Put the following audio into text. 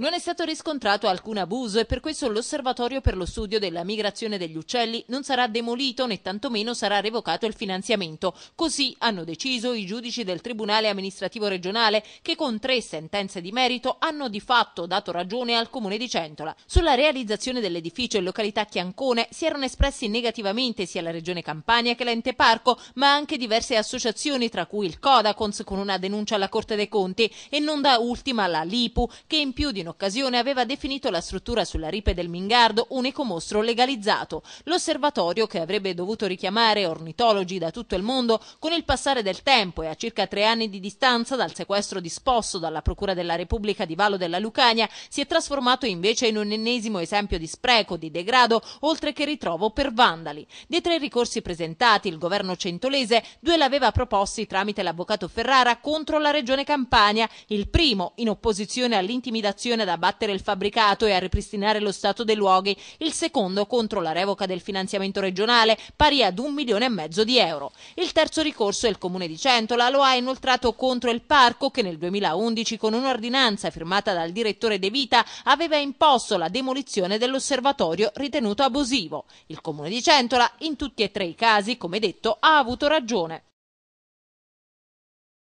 Non è stato riscontrato alcun abuso e per questo l'osservatorio per lo studio della migrazione degli uccelli non sarà demolito né tantomeno sarà revocato il finanziamento. Così hanno deciso i giudici del Tribunale amministrativo regionale che con tre sentenze di merito hanno di fatto dato ragione al comune di Centola. Sulla realizzazione dell'edificio in località Chiancone si erano espressi negativamente sia la regione Campania che l'ente parco, ma anche diverse associazioni tra cui il Codacons con una denuncia alla Corte dei Conti e non da ultima la Lipu che in più di in occasione aveva definito la struttura sulla ripe del Mingardo un ecomostro legalizzato, l'osservatorio che avrebbe dovuto richiamare ornitologi da tutto il mondo con il passare del tempo e a circa tre anni di distanza dal sequestro disposto dalla Procura della Repubblica di Vallo della Lucania si è trasformato invece in un ennesimo esempio di spreco, di degrado, oltre che ritrovo per vandali. Dei tre ricorsi presentati, il governo centolese due l'aveva proposti tramite l'avvocato Ferrara contro la regione Campania, il primo in opposizione all'intimidazione Biden ad abbattere il fabbricato e a ripristinare lo stato dei luoghi, il secondo contro la revoca del finanziamento regionale pari ad un milione e mezzo di euro. Il terzo ricorso è il comune di Centola, lo ha inoltrato contro il parco che nel 2011 con un'ordinanza firmata dal direttore De Vita aveva imposto la demolizione dell'osservatorio ritenuto abusivo. Il comune di Centola in tutti e tre i casi, come detto, ha avuto ragione.